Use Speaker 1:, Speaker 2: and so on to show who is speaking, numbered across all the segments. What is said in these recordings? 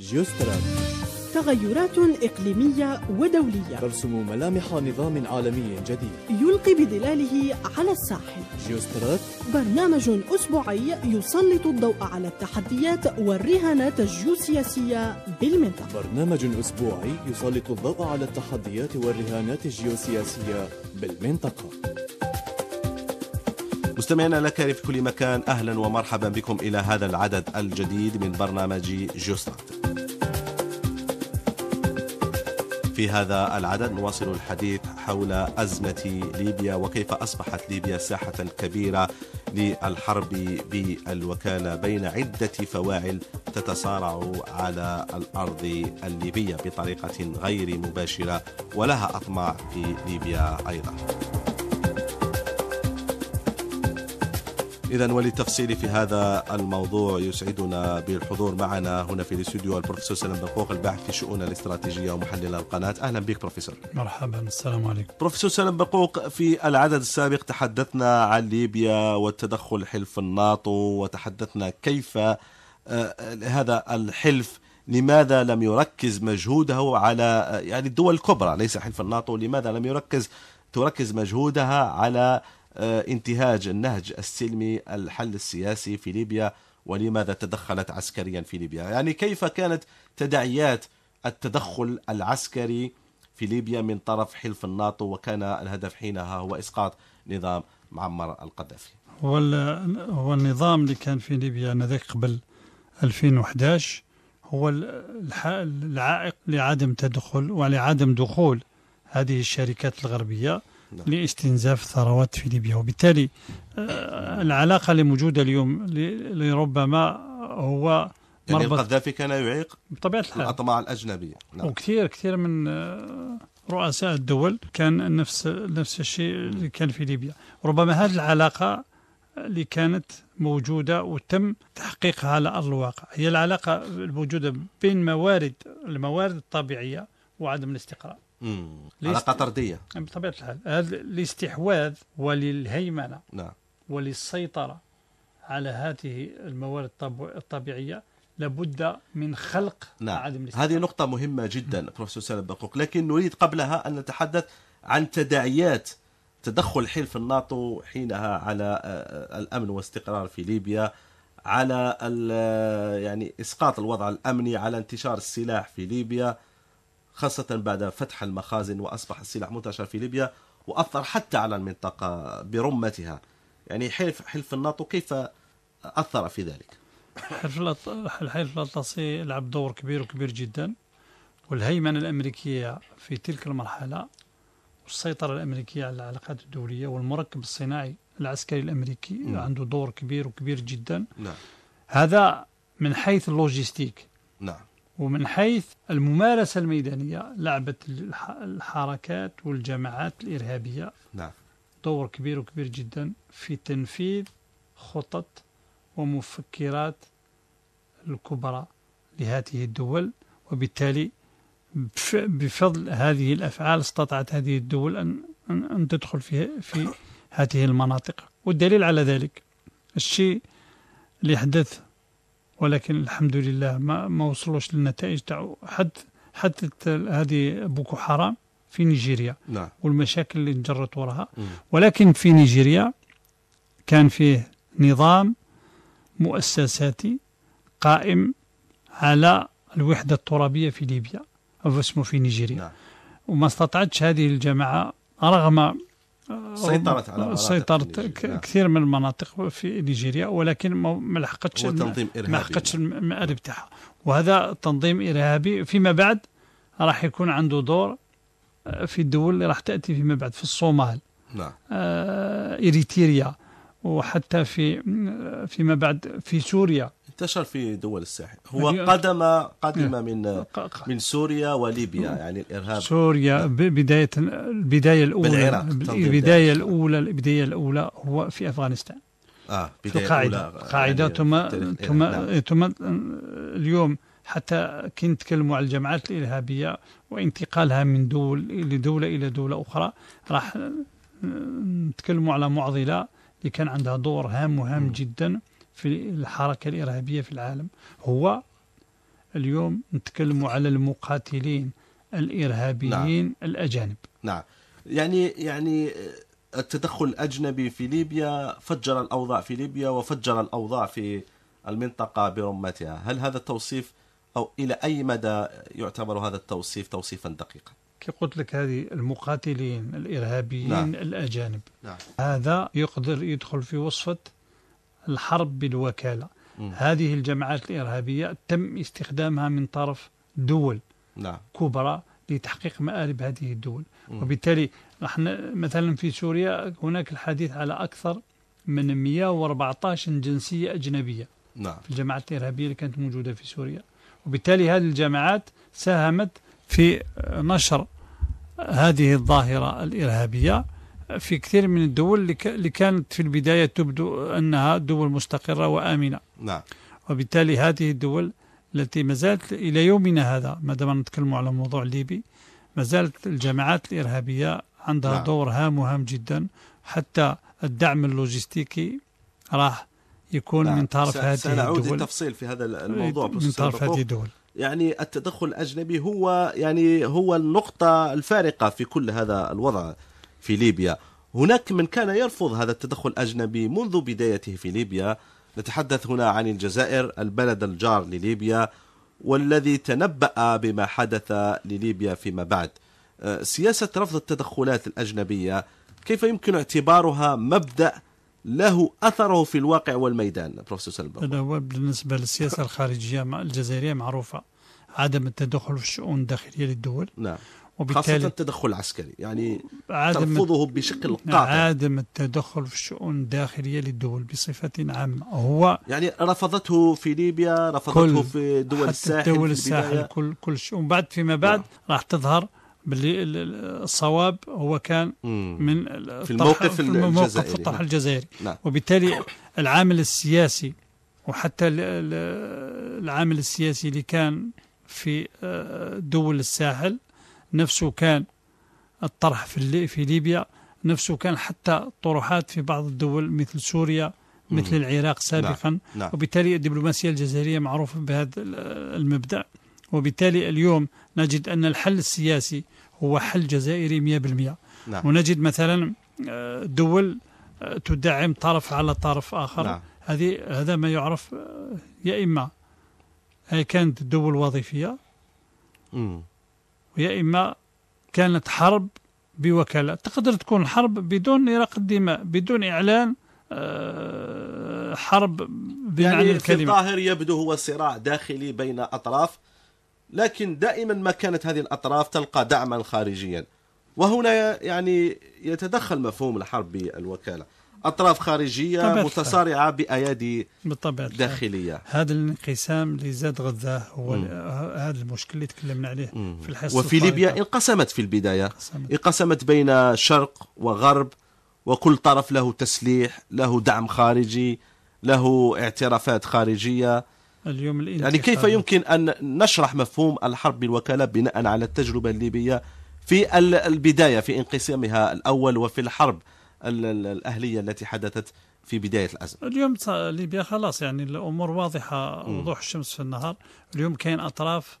Speaker 1: جيوستراب تغيرات إقليمية ودولية ترسم ملامح نظام عالمي جديد يلقي بظلاله على الساحل جيوسترات برنامج أسبوعي يسلط الضوء على التحديات والرهانات الجيوسياسية بالمنطقة برنامج أسبوعي يسلط الضوء على التحديات والرهانات الجيوسياسية بالمنطقة مستمعينا لك في كل مكان اهلا ومرحبا بكم الى هذا العدد الجديد من برنامج جوستات. في هذا العدد نواصل الحديث حول ازمه ليبيا وكيف اصبحت ليبيا ساحه كبيره للحرب بالوكاله بين عده فواعل تتصارع على الارض الليبيه بطريقه غير مباشره ولها اطماع في ليبيا ايضا. إذا وللتفصيل في هذا الموضوع يسعدنا بالحضور معنا هنا في الاستوديو البروفيسور سلام بن الباحث في شؤون الاستراتيجية ومحلل القناة أهلا بك بروفيسور
Speaker 2: مرحبا السلام عليكم
Speaker 1: بروفيسور سلام بقوق في العدد السابق تحدثنا عن ليبيا والتدخل حلف الناطو وتحدثنا كيف آه، آه، هذا الحلف لماذا لم يركز مجهوده على آه، يعني الدول الكبرى ليس حلف الناطو لماذا لم يركز تركز مجهودها على آه، انتهاج النهج السلمي الحل السياسي في ليبيا ولماذا تدخلت عسكريا في ليبيا يعني كيف كانت تداعيات التدخل العسكري في ليبيا من طرف حلف الناطو وكان الهدف حينها هو إسقاط نظام معمر القذافي
Speaker 2: هو, هو النظام اللي كان في ليبيا أنذاك قبل 2011 هو العائق لعدم تدخل ولعدم دخول هذه الشركات الغربية نعم. لاستنزاف الثروات في ليبيا وبالتالي آه، العلاقة اللي موجودة اليوم لربما هو يعني القذافي
Speaker 1: كان يعيق بطبيعة الحال الأطماع الأجنبية نعم.
Speaker 2: وكثير كثير من آه، رؤساء الدول كان نفس نفس الشيء اللي كان في ليبيا ربما هذه العلاقة اللي كانت موجودة وتم تحقيقها على أرض الواقع هي العلاقة الموجودة بين موارد الموارد الطبيعية وعدم الاستقرار علاقه طرديه نعم، بطبيعه الحال هذا الاستحواذ وللهيمنه نعم وللسيطره على هذه الموارد الطبيعيه لابد من
Speaker 1: خلق نعم. عدم هذه نقطة مهمة جدا م. بروفيسور سالم بقوق لكن نريد قبلها أن نتحدث عن تداعيات تدخل حلف الناتو حينها على آه، آه، الأمن والاستقرار في ليبيا على آه، يعني إسقاط الوضع الأمني على انتشار السلاح في ليبيا خاصة بعد فتح المخازن وأصبح السلاح منتشر في ليبيا وأثر حتى على المنطقة برمتها يعني حلف حلف الناتو كيف أثر في ذلك؟
Speaker 2: حلف الحلف الأطلسي لعب دور كبير وكبير جدا والهيمنة الأمريكية في تلك المرحلة والسيطرة الأمريكية على العلاقات الدولية والمركب الصناعي العسكري الأمريكي م. نعم. عنده دور كبير وكبير جدا نعم. هذا من حيث اللوجيستيك نعم ومن حيث الممارسة الميدانية لعبت الحركات والجماعات الإرهابية نعم. دور كبير وكبير جدا في تنفيذ خطط ومفكرات الكبرى لهذه الدول وبالتالي بفضل هذه الأفعال استطاعت هذه الدول أن, أن تدخل في, في هذه المناطق والدليل على ذلك الشيء اللي حدث ولكن الحمد لله ما, ما وصلوش للنتائج تاع حد حدت هذه بوكو حرام في نيجيريا نعم. والمشاكل اللي جرت وراها ولكن في نيجيريا كان فيه نظام مؤسساتي قائم على الوحدة الترابية في ليبيا أو اسمه في نيجيريا نعم. وما استطاعتش هذه الجماعة رغم سيطرت على سيطرت كثير من المناطق في نيجيريا ولكن ما لحقتش ما لحقتش المآرب تاعها وهذا تنظيم ارهابي فيما بعد راح يكون عنده دور آه، في الدول اللي راح تاتي فيما بعد في الصومال نعم آه اريتريا وحتى في آه، فيما بعد في سوريا
Speaker 1: انتشر في دول الساحل هو قدم قدم نعم. من من سوريا وليبيا نعم. يعني الارهاب
Speaker 2: سوريا بدايه البدايه الاولى البدايه الاولى البدايه الاولى هو في افغانستان اه بدايه قاعده قاعده يعني ثم ثم نعم. ثم اليوم حتى كي نتكلموا على الجماعات الارهابيه وانتقالها من دول لدوله الى دوله اخرى راح نتكلموا على معضله اللي كان عندها دور هام وهام جدا في الحركة الإرهابية في العالم هو اليوم نتكلم على المقاتلين الإرهابيين نعم. الأجانب
Speaker 1: نعم يعني يعني التدخل الأجنبي في ليبيا فجر الأوضاع في ليبيا وفجر الأوضاع في المنطقة برمتها هل هذا التوصيف أو إلى أي مدى يعتبر هذا التوصيف توصيفا دقيقا
Speaker 2: كي قلت لك هذه المقاتلين الإرهابيين نعم. الأجانب نعم. هذا يقدر يدخل في وصفة الحرب بالوكالة م. هذه الجماعات الإرهابية تم استخدامها من طرف دول نعم. كبرى لتحقيق مآرب هذه الدول م. وبالتالي نحن مثلا في سوريا هناك الحديث على أكثر من 114 جنسية أجنبية نعم. في الجماعات الإرهابية اللي كانت موجودة في سوريا وبالتالي هذه الجماعات ساهمت في نشر هذه الظاهرة الإرهابية في كثير من الدول اللي كانت في البداية تبدو أنها دول مستقرة وآمنة نعم وبالتالي هذه الدول التي ما زالت إلى يومنا هذا ما دام نتكلم على موضوع ليبي ما زالت الجماعات الإرهابية عندها نعم. دور هام وهام جدا حتى الدعم اللوجستيكي راح يكون نعم. من طرف هذه الدول سنعود للتفصيل في هذا الموضوع من طرف هذه الدول
Speaker 1: يعني التدخل الأجنبي هو يعني هو النقطة الفارقة في كل هذا الوضع في ليبيا هناك من كان يرفض هذا التدخل الأجنبي منذ بدايته في ليبيا نتحدث هنا عن الجزائر البلد الجار لليبيا والذي تنبأ بما حدث لليبيا فيما بعد أه، سياسة رفض التدخلات الأجنبية كيف يمكن اعتبارها مبدأ له أثره في الواقع والميدان بروفيسور
Speaker 2: هو بالنسبة للسياسة الخارجية الجزائرية معروفة عدم التدخل في الشؤون الداخلية للدول نعم وبالتالي خاصة
Speaker 1: التدخل العسكري يعني ترفضه بشكل قاطع عدم
Speaker 2: التدخل في الشؤون الداخلية للدول بصفة
Speaker 1: عامة هو يعني رفضته في ليبيا رفضته في دول حتى الساحل دول الساحل
Speaker 2: كل كل الشؤون بعد فيما بعد نعم. راح تظهر باللي الصواب هو كان من في الموقف الجزائري في الطرح الجزائري نعم. وبالتالي العامل السياسي وحتى العامل السياسي اللي كان في آه، دول الساحل نفسه كان الطرح في, في ليبيا نفسه كان حتى الطروحات في بعض الدول مثل سوريا مثل العراق سابقا نعم. نعم. وبالتالي الدبلوماسية الجزائرية معروفة بهذا المبدأ وبالتالي اليوم نجد أن الحل السياسي هو حل جزائري 100% نعم. ونجد مثلا آه، دول آه، تدعم طرف على طرف آخر نعم. هذه هذا ما يعرف آه، يا إما هي كانت دول وظيفية مم. يا إما كانت حرب بوكالة تقدر تكون حرب بدون إراقة دماء بدون إعلان آه، حرب بمعنى يعني الكلمة في
Speaker 1: الظاهر يبدو هو صراع داخلي بين أطراف لكن دائما ما كانت هذه الأطراف تلقى دعما خارجيا وهنا يعني يتدخل مفهوم الحرب بالوكالة أطراف خارجية متصارعة بأيادي بالطبع داخلية
Speaker 2: هذا الانقسام اللي زاد غذاه هو هذا المشكل اللي تكلمنا عليه مم. في الحصة وفي ليبيا
Speaker 1: انقسمت في البداية انقسمت, انقسمت بين شرق وغرب وكل طرف له تسليح له دعم خارجي له اعترافات خارجية اليوم يعني كيف يمكن أن نشرح مفهوم الحرب بالوكالة بناء على التجربة الليبية في البداية في انقسامها الأول وفي الحرب الأهلية التي حدثت في بداية الأزمة
Speaker 2: اليوم ليبيا خلاص يعني الأمور واضحة وضوح الشمس في النهار اليوم كاين أطراف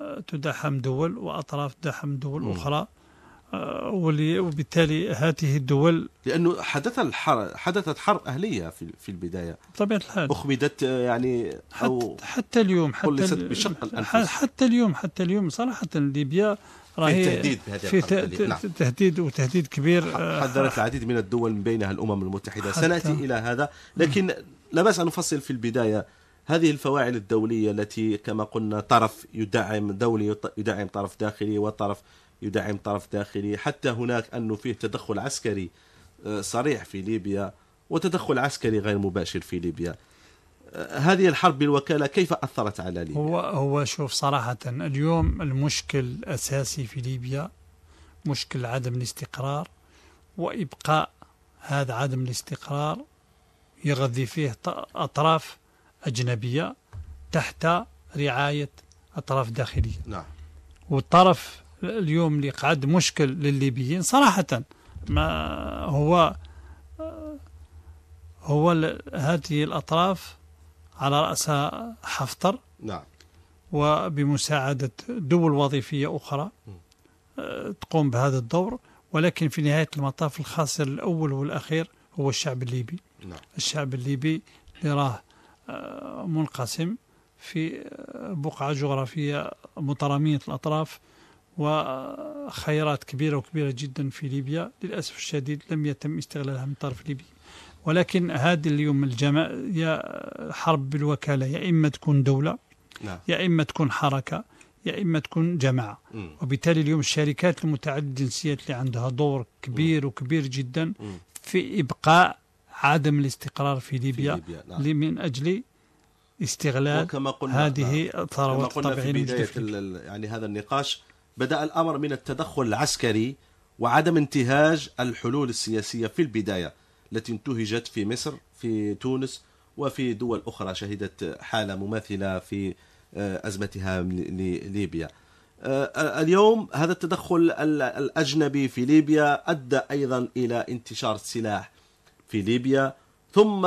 Speaker 2: آه، تدعم دول وأطراف تدعم دول أخرى آه،
Speaker 1: وبالتالي هذه الدول لانه حدث الحرب حدثت حرب اهليه في في البدايه بطبيعه الحال اخمدت آه، يعني او حتى, حتى اليوم حتى بشق الانفس
Speaker 2: حتى اليوم حتى اليوم صراحه ليبيا
Speaker 1: راهي تهديد بهذه في تهديد
Speaker 2: نعم. وتهديد كبير آه، حذرت العديد
Speaker 1: من الدول من بينها الامم المتحده سناتي الى هذا لكن لا باس ان نفصل في البدايه هذه الفواعل الدوليه التي كما قلنا طرف يدعم دولي يدعم طرف داخلي وطرف يدعم طرف داخلي حتى هناك أنه فيه تدخل عسكري آه، صريح في ليبيا وتدخل عسكري غير مباشر في ليبيا آه، هذه الحرب بالوكالة كيف أثرت على ليبيا؟ هو,
Speaker 2: هو شوف صراحة اليوم المشكل الأساسي في ليبيا مشكل عدم الاستقرار وإبقاء هذا عدم الاستقرار يغذي فيه أطراف أجنبية تحت رعاية أطراف داخلية نعم والطرف اليوم اللي قعد مشكل للليبيين صراحة ما هو هو هذه الأطراف على رأسها حفتر نعم وبمساعدة دول وظيفية أخرى آه، تقوم بهذا الدور ولكن في نهاية المطاف الخاسر الأول والأخير هو الشعب الليبي نعم. الشعب الليبي اللي راه آه، منقسم في آه، بقعة جغرافية مترامية الأطراف وخيرات كبيرة وكبيرة جدا في ليبيا للأسف الشديد لم يتم استغلالها من طرف ليبي ولكن هذه اليوم الجماعة يا حرب بالوكالة يا إما تكون دولة نعم. يا إما تكون حركة يا إما تكون جماعة وبالتالي اليوم الشركات المتعددة الجنسيات اللي عندها دور كبير وكبير جدا في إبقاء عدم الاستقرار في ليبيا, في ليبيا. نعم. من أجل استغلال وكما قلنا هذه نعم. الثروات الطبيعية في
Speaker 1: بداية يعني هذا النقاش بدأ الأمر من التدخل العسكري وعدم انتهاج الحلول السياسية في البداية التي انتهجت في مصر في تونس وفي دول أخرى شهدت حالة مماثلة في آه، أزمتها لليبيا آه، آه، اليوم هذا التدخل الأجنبي في ليبيا أدى أيضا إلى انتشار السلاح في ليبيا ثم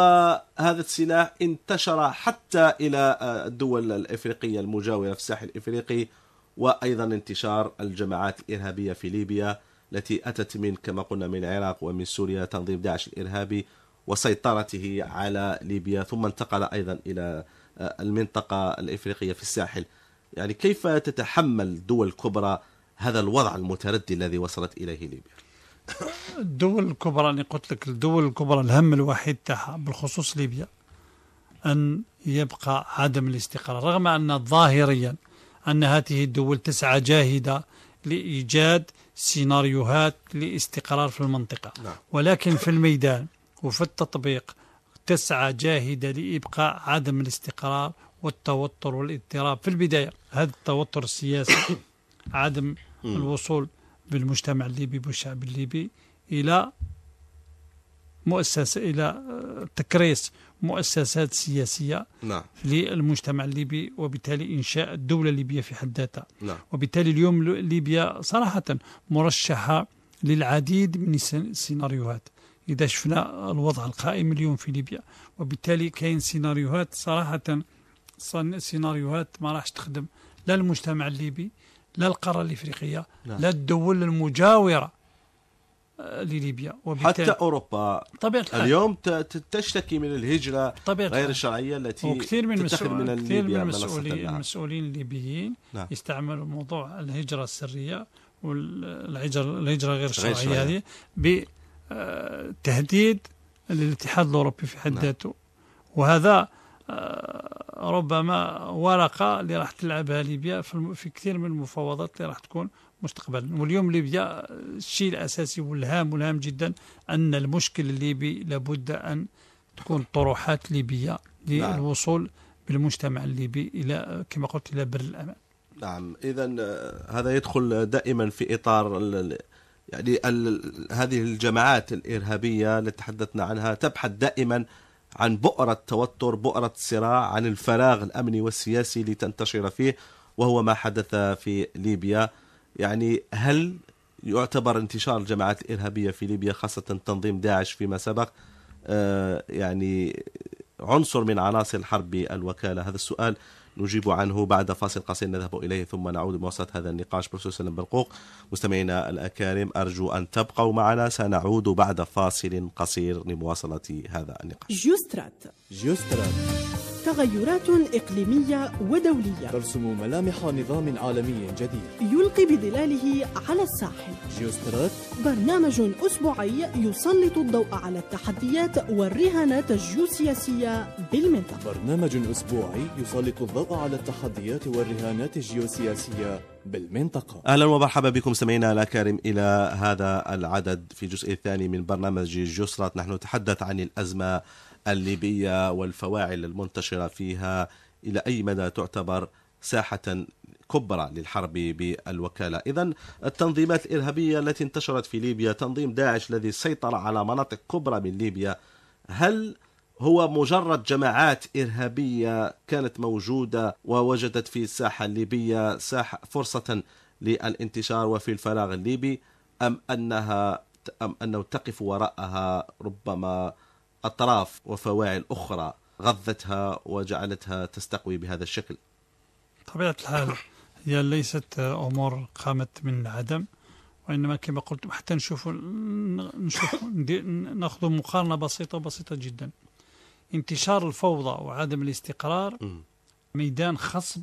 Speaker 1: هذا السلاح انتشر حتى إلى الدول الإفريقية المجاورة في الساحل الإفريقي وأيضا انتشار الجماعات الإرهابية في ليبيا التي أتت من كما قلنا من العراق ومن سوريا تنظيم داعش الإرهابي وسيطرته على ليبيا ثم انتقل أيضا إلى آه، المنطقة الإفريقية في الساحل يعني كيف تتحمل الدول الكبرى هذا الوضع المتردي الذي وصلت إليه ليبيا
Speaker 2: الدول الكبرى اللي قلت لك الدول الكبرى الهم الوحيد تاعها بالخصوص ليبيا أن يبقى عدم الاستقرار رغم أن ظاهريا أن هذه الدول تسعى جاهدة لإيجاد سيناريوهات لاستقرار في المنطقة نعم. ولكن في الميدان وفي التطبيق تسعى جاهدة لإبقاء عدم الاستقرار والتوتر والاضطراب في البداية هذا التوتر السياسي عدم الوصول بالمجتمع الليبي والشعب الليبي إلى مؤسسة إلى آه، تكريس مؤسسات سياسية نعم. للمجتمع الليبي وبالتالي إنشاء الدولة الليبية في حد ذاتها نعم. وبالتالي اليوم ليبيا صراحة مرشحة للعديد من السيناريوهات إذا شفنا الوضع القائم اليوم في ليبيا وبالتالي كاين سيناريوهات صراحة سيناريوهات ما راحش تخدم لا المجتمع الليبي لا القارة الإفريقية نعم. لا الدول المجاورة آه، لليبيا وبالتالي حتى اوروبا طبيعة الحال
Speaker 1: اليوم تشتكي من الهجره طبيعة غير الشرعيه التي وكثير من تتخذ من كثير من المسؤولين
Speaker 2: المسؤولين الليبيين نعم. يستعملوا موضوع الهجره السريه والهجره الهجره غير الشرعيه هذه بتهديد آه، للاتحاد الاوروبي في حد نعم. ذاته نعم. وهذا آه، ربما ورقه اللي راح تلعبها ليبيا في كثير من المفاوضات اللي راح تكون مستقبلا واليوم ليبيا الشيء الأساسي والهام والهام جدا أن المشكل الليبي لابد أن تكون طروحات ليبية نعم. للوصول بالمجتمع الليبي إلى كما قلت إلى بر الأمان
Speaker 1: نعم إذا آه، هذا يدخل دائما في إطار يعني هذه الجماعات الإرهابية اللي تحدثنا عنها تبحث دائما عن بؤرة توتر بؤرة صراع عن الفراغ الأمني والسياسي لتنتشر فيه وهو ما حدث في ليبيا يعني هل يعتبر انتشار الجماعات الإرهابية في ليبيا خاصة تنظيم داعش فيما سبق آه، يعني عنصر من عناصر الحرب بالوكالة هذا السؤال نجيب عنه بعد فاصل قصير نذهب إليه ثم نعود لمواصلة هذا النقاش بروفيسور سلم برقوق مستمعينا الأكارم أرجو أن تبقوا معنا سنعود بعد فاصل قصير لمواصلة هذا النقاش جيوسترا تغيرات إقليمية ودولية ترسم ملامح نظام عالمي جديد يلقي بظلاله على الساحل جيوسترات برنامج أسبوعي يسلط الضوء على التحديات والرهانات الجيوسياسية بالمنطقة برنامج أسبوعي يسلط الضوء على التحديات والرهانات الجيوسياسية بالمنطقة أهلا ومرحبا بكم سمعينا الأكارم إلى هذا العدد في الجزء الثاني من برنامج جيوسترات نحن نتحدث عن الأزمة الليبية والفواعل المنتشرة فيها إلى أي مدى تعتبر ساحة كبرى للحرب بالوكالة إذا التنظيمات الإرهابية التي انتشرت في ليبيا تنظيم داعش الذي سيطر على مناطق كبرى من ليبيا هل هو مجرد جماعات إرهابية كانت موجودة ووجدت في الساحة الليبية ساحة فرصة للانتشار وفي الفراغ الليبي أم أنها أم أنه تقف وراءها ربما أطراف وفواعل أخرى غذتها وجعلتها تستقوي بهذا الشكل
Speaker 2: طبيعة الحال هي ليست أمور قامت من عدم وإنما كما قلت حتى نشوف نشوف ناخذ مقارنة بسيطة بسيطة جدا انتشار الفوضى وعدم الاستقرار ميدان خصب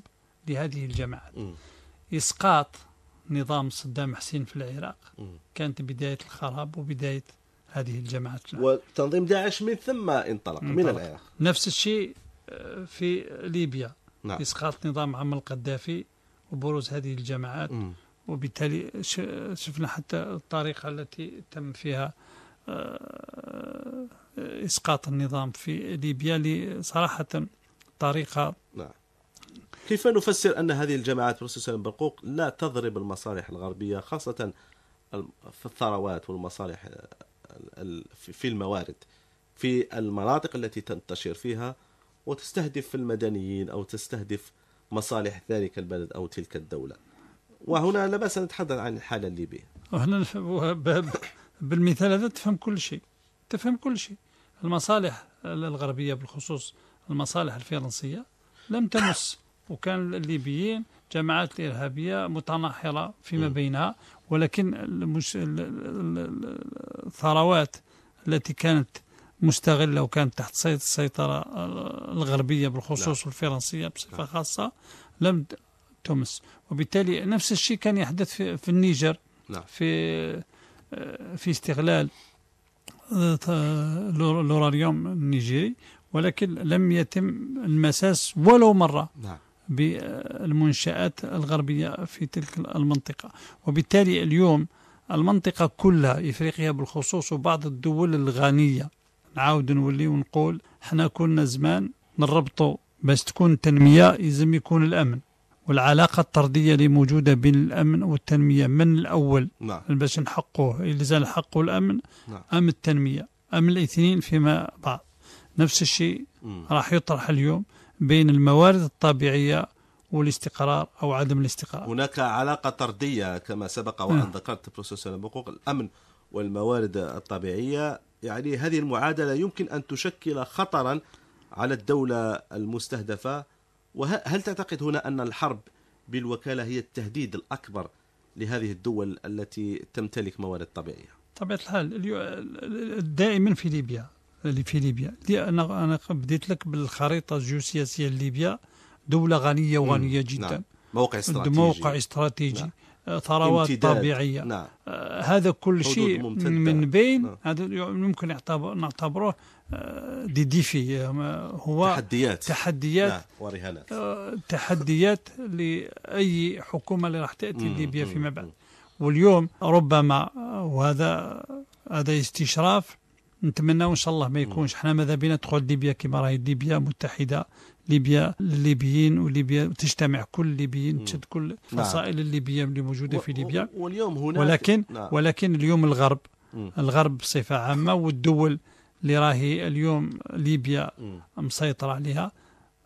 Speaker 2: لهذه الجماعات إسقاط نظام صدام حسين في العراق كانت بداية الخراب وبداية هذه الجماعات
Speaker 1: وتنظيم داعش من ثم انطلق, من العراق
Speaker 2: نفس الشيء آه، في ليبيا نعم. اسقاط نظام عم القذافي وبروز هذه الجماعات م. وبالتالي شفنا حتى الطريقه التي تم فيها آه، آه، اسقاط النظام في ليبيا صراحه طريقه
Speaker 1: نعم. كيف نفسر ان هذه الجماعات برسوس برقوق لا تضرب المصالح الغربيه خاصه في الثروات والمصالح في الموارد في المناطق التي تنتشر فيها وتستهدف المدنيين او تستهدف مصالح ذلك البلد او تلك الدوله. وهنا لا باس نتحدث عن الحاله الليبيه.
Speaker 2: وهنا بالمثال هذا تفهم كل شيء. تفهم كل شيء. المصالح الغربيه بالخصوص المصالح الفرنسيه لم تمس وكان الليبيين جماعات الإرهابية متناحرة فيما بينها ولكن المش... الثروات التي كانت مستغلة وكانت تحت السيطرة الغربية بالخصوص والفرنسية بصفة خاصة لم تمس وبالتالي نفس الشيء كان يحدث في, في النيجر في في استغلال الأورانيوم آه، النيجيري ولكن لم يتم المساس ولو مرة نعم. بالمنشآت الغربية في تلك المنطقة وبالتالي اليوم المنطقة كلها إفريقيا بالخصوص وبعض الدول الغنية نعاود نولي ونقول حنا كنا زمان نربطوا باش تكون التنمية يزم يكون الأمن والعلاقة الطردية اللي موجودة بين الأمن والتنمية من الأول نعم. باش نحقوه يلزم الحق والأمن نعم. أم التنمية أم الاثنين فيما بعض نفس الشيء راح يطرح اليوم بين الموارد الطبيعية والاستقرار أو عدم الاستقرار
Speaker 1: هناك علاقة طردية كما سبق نعم. وأن ذكرت بروفيسور بقوق الأمن والموارد الطبيعية يعني هذه المعادلة يمكن أن تشكل خطرا على الدولة المستهدفة وهل تعتقد هنا أن الحرب بالوكالة هي التهديد الأكبر لهذه الدول التي تمتلك موارد طبيعية
Speaker 2: طبيعة الحال دائما في ليبيا في ليبيا
Speaker 1: انا انا
Speaker 2: بديت لك بالخريطه الجيوسياسيه لليبيا دوله غنيه وغنيه نعم. جدا نعم. موقع استراتيجي موقع استراتيجي نعم. آه، ثروات امتداد. طبيعيه نعم. آه هذا كل شيء ممتدة. من بين نعم. هذا يمكن نعتبره آه، دي ديفي آه، هو تحديات تحديات نعم. ورهانات آه تحديات لاي حكومه اللي راح تاتي ليبيا فيما بعد واليوم ربما وهذا هذا استشراف نتمنى ان شاء الله ما يكونش حنا ماذا بينا تقعد ليبيا كما راهي ليبيا متحده ليبيا الليبيين وليبيا تجتمع كل الليبيين تشد كل الفصائل نعم. الليبيه اللي موجوده في ليبيا واليوم هناك ولكن نعم. ولكن اليوم الغرب الغرب بصفه عامه والدول اللي راهي اليوم ليبيا مسيطره عليها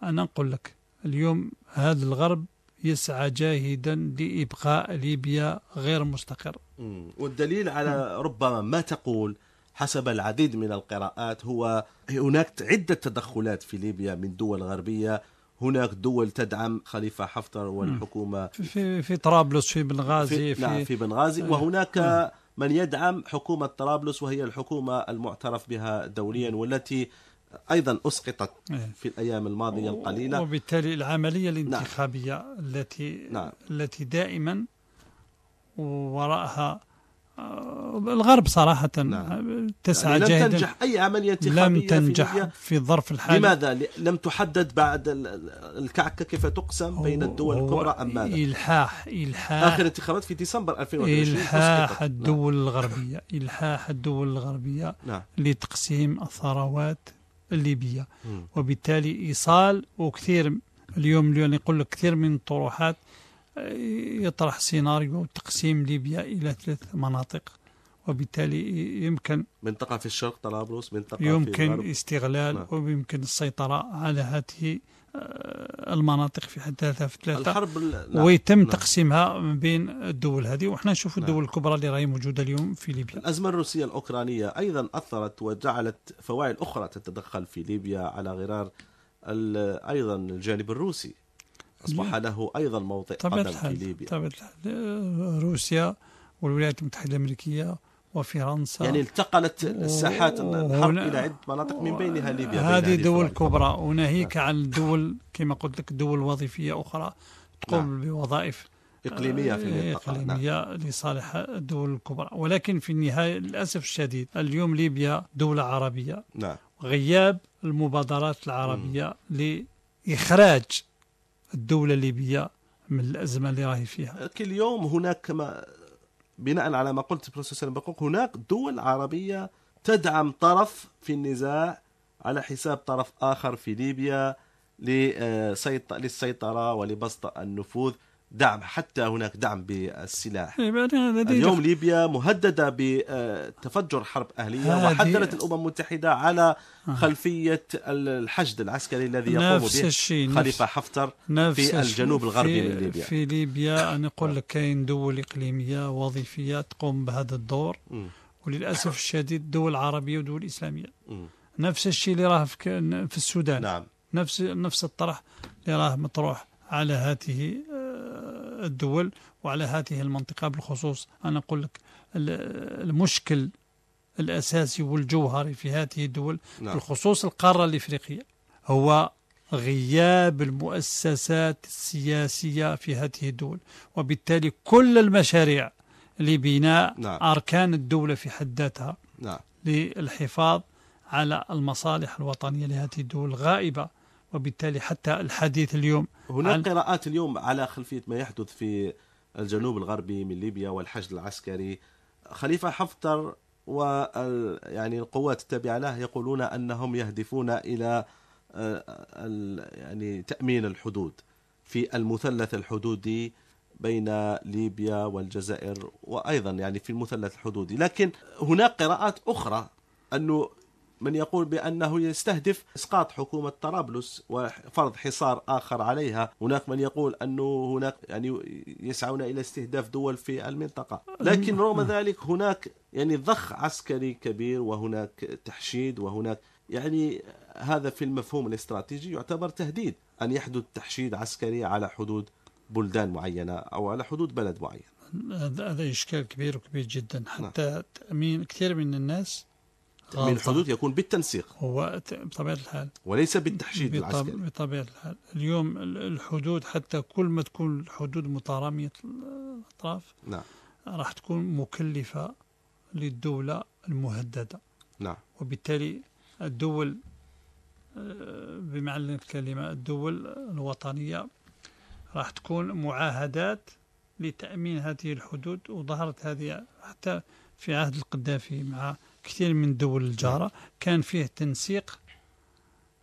Speaker 2: انا نقول لك اليوم هذا الغرب يسعى جاهدا لابقاء ليبيا غير مستقر
Speaker 1: والدليل على ربما ما تقول حسب العديد من القراءات هو هناك عدة تدخلات في ليبيا من دول غربية هناك دول تدعم خليفة حفتر والحكومة
Speaker 2: في في طرابلس في بنغازي في, في نعم في بنغازي آه. وهناك آه.
Speaker 1: من يدعم حكومة طرابلس وهي الحكومة المعترف بها دوليا والتي ايضا اسقطت إيه. في الايام الماضيه القليله
Speaker 2: وبالتالي العمليه نعم. الانتخابيه نعم. التي نعم. التي دائما وراءها الغرب صراحة نعم. تسعى يعني لم تنجح أي عملية لم تنجح في, في الظرف
Speaker 1: الحالي لماذا؟ لم تحدد بعد الكعكة كيف تقسم بين الدول الكبرى أم ماذا؟
Speaker 2: إلحاح إلحاح آخر انتخابات في ديسمبر 2020 إلحاح نعم. الدول نعم. الغربية إلحاح الدول الغربية نعم. لتقسيم الثروات الليبية م. وبالتالي إيصال وكثير اليوم اليوم يقول لك كثير من الطروحات يطرح سيناريو تقسيم ليبيا إلى ثلاث مناطق
Speaker 1: وبالتالي يمكن منطقة في الشرق طرابلس منطقة يمكن في الغرب. استغلال نعم.
Speaker 2: ويمكن السيطرة على هذه آه، المناطق في حد ذاتها في ثلاثة الحرب
Speaker 1: نعم. ويتم نعم.
Speaker 2: تقسيمها ما بين الدول هذه وحنا نشوف الدول نعم. الكبرى اللي راهي موجودة اليوم في ليبيا
Speaker 1: الأزمة الروسية الأوكرانية أيضا أثرت وجعلت فواعل أخرى تتدخل في ليبيا على غرار أيضا الجانب الروسي أصبح له أيضا موطئ طبيعة قدم الحال. في ليبيا طبيعة
Speaker 2: الحال روسيا والولايات المتحدة الأمريكية وفرنسا يعني انتقلت الساحات الحرب إلى عدة
Speaker 1: مناطق من بينها ليبيا هذه بين دول كبرى
Speaker 2: وناهيك نعم. عن الدول كما قلت لك دول وظيفية أخرى تقوم نعم. بوظائف إقليمية في آه، المنطقة إيه، نعم. إقليمية نعم. لصالح الدول الكبرى ولكن في النهاية للأسف الشديد اليوم ليبيا دولة عربية نعم. غياب المبادرات العربية م. لإخراج الدولة الليبية
Speaker 1: من الأزمة اللي راهي فيها كل يوم هناك ما بناء على ما قلت بروفيسور بقوق هناك دول عربية تدعم طرف في النزاع على حساب طرف آخر في ليبيا آه، للسيطرة ولبسط النفوذ دعم حتى هناك دعم بالسلاح إيه، اليوم ليبيا مهددة بتفجر حرب أهلية وحذرت الأمم المتحدة على آه. خلفية الحشد العسكري الذي يقوم به خليفة حفتر في الجنوب الغربي في من ليبيا
Speaker 2: في ليبيا أنا أقول لك كاين دول إقليمية وظيفية تقوم بهذا الدور وللأسف الشديد دول عربية ودول إسلامية نفس الشيء اللي راه في السودان نعم. نفس نفس الطرح اللي راه مطروح على هذه الدول وعلى هذه المنطقة بالخصوص أنا أقول لك المشكل الأساسي والجوهري في هذه الدول نعم. بالخصوص القارة الإفريقية هو غياب المؤسسات السياسية في هذه الدول وبالتالي كل المشاريع لبناء نعم. أركان الدولة في حد ذاتها نعم. للحفاظ على المصالح الوطنية لهذه الدول غائبة وبالتالي حتى الحديث اليوم هناك عن...
Speaker 1: قراءات اليوم على خلفية ما يحدث في الجنوب الغربي من ليبيا والحشد العسكري خليفة حفتر و يعني القوات التابعة له يقولون أنهم يهدفون إلى آه، يعني تأمين الحدود في المثلث الحدودي بين ليبيا والجزائر وأيضا يعني في المثلث الحدودي لكن هناك قراءات أخرى أنه من يقول بأنه يستهدف إسقاط حكومة طرابلس وفرض حصار آخر عليها هناك من يقول أنه هناك يعني يسعون إلى استهداف دول في المنطقة لكن رغم ذلك هناك يعني ضخ عسكري كبير وهناك تحشيد وهناك يعني هذا في المفهوم الاستراتيجي يعتبر تهديد أن يحدث تحشيد عسكري على حدود بلدان معينة أو على حدود بلد معين
Speaker 2: هذا إشكال كبير وكبير جدا نعم. حتى تأمين كثير من الناس من حدود يكون بالتنسيق هو بطبيعة الحال وليس بالتحشيد بطب... العسكري بطبيعة الحال اليوم الحدود حتى كل ما تكون الحدود مترامية الأطراف نعم راح تكون مكلفة للدولة
Speaker 1: المهددة
Speaker 2: نعم وبالتالي الدول آه، بمعنى الكلمة الدول الوطنية راح تكون معاهدات لتأمين هذه الحدود وظهرت هذه حتى في عهد القذافي مع كثير من الدول الجارة نعم. كان فيه تنسيق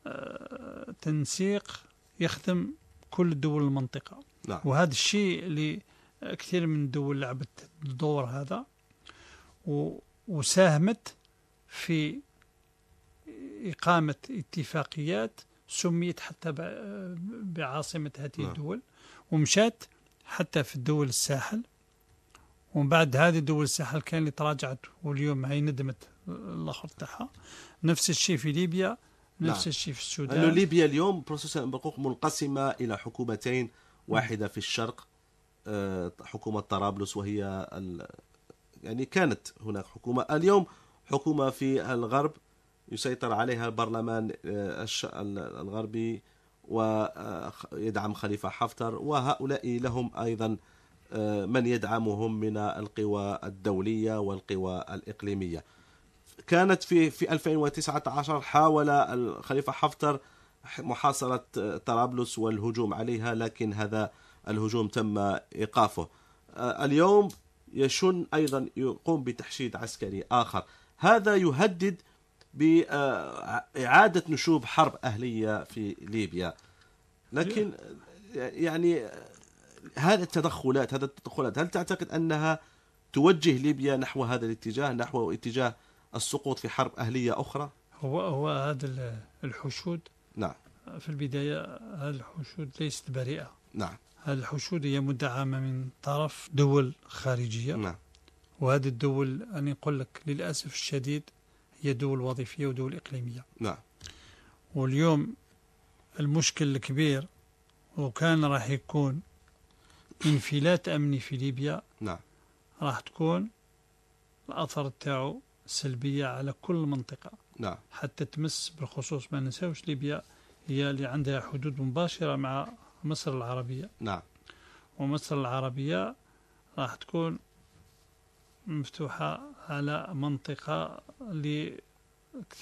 Speaker 2: آه، تنسيق يخدم كل دول المنطقة نعم. وهذا الشيء اللي كثير من الدول لعبت الدور هذا وساهمت في إقامة اتفاقيات سميت حتى بعاصمة هذه نعم. الدول ومشات حتى في الدول الساحل ومن بعد هذه دول الساحل كان اللي تراجعت واليوم هي ندمت الاخر تاعها نفس الشيء في ليبيا نفس نعم. الشيء في السودان انه
Speaker 1: ليبيا اليوم بروسيس الانبقاق منقسمه الى حكومتين واحده في الشرق آه، حكومه طرابلس وهي ال... يعني كانت هناك حكومه اليوم حكومه في الغرب يسيطر عليها البرلمان آه، الغربي ويدعم آه، خليفه حفتر وهؤلاء لهم ايضا من يدعمهم من القوى الدوليه والقوى الاقليميه. كانت في في 2019 حاول الخليفة حفتر محاصرة طرابلس والهجوم عليها لكن هذا الهجوم تم إيقافه آه، اليوم يشن أيضا يقوم بتحشيد عسكري آخر هذا يهدد بإعادة نشوب حرب أهلية في ليبيا لكن يعني هذه التدخلات هذه التدخلات هل تعتقد أنها توجه ليبيا نحو هذا الاتجاه نحو اتجاه السقوط في حرب أهلية أخرى
Speaker 2: هو هو هذا الحشود نعم في البداية هذه الحشود ليست بريئة نعم هذه الحشود هي مدعمة من طرف دول خارجية نعم وهذه الدول أنا أقول لك للأسف الشديد هي دول وظيفية ودول إقليمية نعم واليوم المشكل الكبير وكان راح يكون انفلات أمني في ليبيا نعم راح تكون الأثر تاعو سلبية على كل منطقة نعم. حتى تمس بالخصوص ما ننساوش ليبيا هي اللي عندها حدود مباشرة مع مصر العربية نعم ومصر العربية راح تكون مفتوحة على منطقة لكثير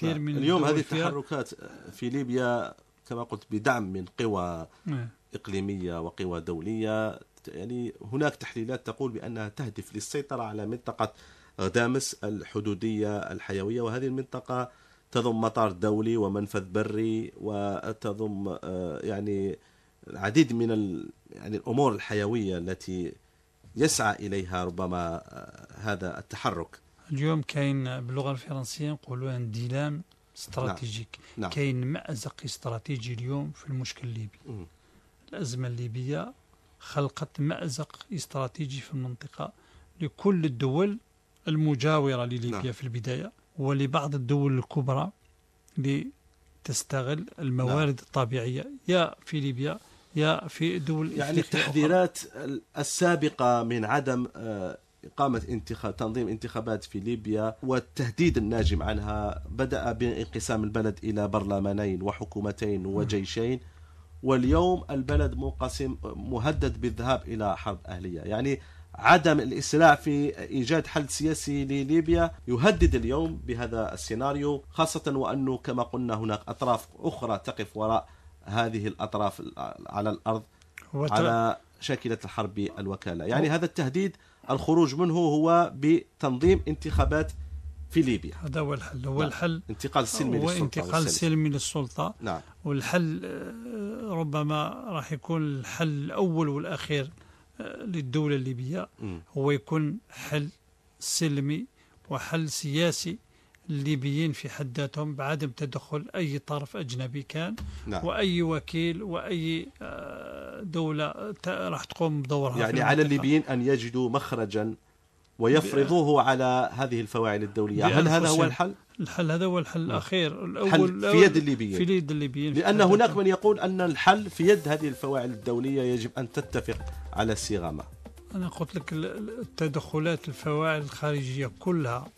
Speaker 2: نعم. من اليوم هذه التحركات
Speaker 1: في ليبيا كما قلت بدعم من قوى نعم. إقليمية وقوى دولية يعني هناك تحليلات تقول بأنها تهدف للسيطرة على منطقة غدامس الحدودية الحيوية وهذه المنطقة تضم مطار دولي ومنفذ بري وتضم آه، يعني العديد من يعني الأمور الحيوية التي يسعى إليها ربما آه، هذا التحرك
Speaker 2: اليوم كاين باللغة الفرنسية ان ديلام استراتيجيك نعم. نعم. كاين مأزق استراتيجي اليوم في المشكل الليبي م. الأزمة الليبية خلقت مأزق استراتيجي في المنطقة لكل الدول المجاورة لليبيا نعم. في البداية ولبعض الدول الكبرى لتستغل الموارد نعم. الطبيعية يا في ليبيا يا في دول يعني التحذيرات
Speaker 1: أخرى. السابقة من عدم آه، إقامة انتخاب تنظيم انتخابات في ليبيا والتهديد الناجم عنها بدأ بانقسام البلد إلى برلمانين وحكومتين نعم. وجيشين واليوم البلد منقسم مهدد بالذهاب إلى حرب أهلية يعني عدم الإسراع في إيجاد حل سياسي لليبيا يهدد اليوم بهذا السيناريو خاصة وأنه كما قلنا هناك أطراف أخرى تقف وراء هذه الأطراف على الأرض وت... على شاكلة الحرب الوكالة يعني هذا التهديد الخروج منه هو بتنظيم انتخابات في ليبيا هذا هو الحل هو نعم. الحل انتقال سلمي للسلطة وانتقال سلمي
Speaker 2: للسلطة نعم والحل آه، ربما راح يكون الحل الأول والأخير للدولة الليبية هو يكون حل سلمي وحل سياسي الليبيين في حد ذاتهم بعدم تدخل أي طرف أجنبي كان نعم. وأي وكيل وأي آه، دولة راح تقوم بدورها يعني على الليبيين
Speaker 1: أن يجدوا مخرجا ويفرضوه على هذه الفواعل الدولية هل هذا هو الحل؟
Speaker 2: الحل هذا هو الحل نعم. الأخير الأول في يد الليبيين في يد الليبيين لأن هناك
Speaker 1: من يقول أن الحل في يد هذه الفواعل الدولية يجب أن تتفق على ما
Speaker 2: أنا قلت لك التدخلات الفواعل الخارجية كلها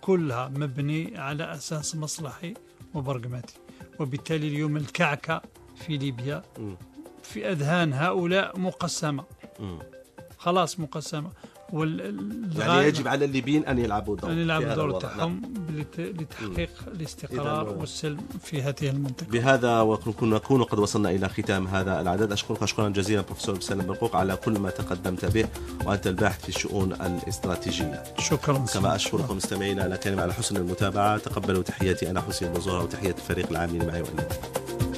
Speaker 2: كلها مبني على أساس مصلحي وبرغماتي وبالتالي اليوم الكعكة في ليبيا في أذهان هؤلاء مقسمة خلاص مقسمة والغ... يعني يجب على الليبيين أن يلعبوا دور أن يلعبوا دور تاعهم نعم. لتحقيق الاستقرار والسلم في هذه المنطقة
Speaker 1: بهذا نكون قد وصلنا إلى ختام هذا العدد أشكرك شكرا جزيلا بروفيسور سالم برقوق على كل ما تقدمت به وأنت الباحث في الشؤون الاستراتيجية
Speaker 2: شكرا كما
Speaker 1: أشكركم مستمعينا الأكارم على حسن المتابعة تقبلوا تحياتي أنا حسين بوزوها وتحية الفريق العامل معي وإليكم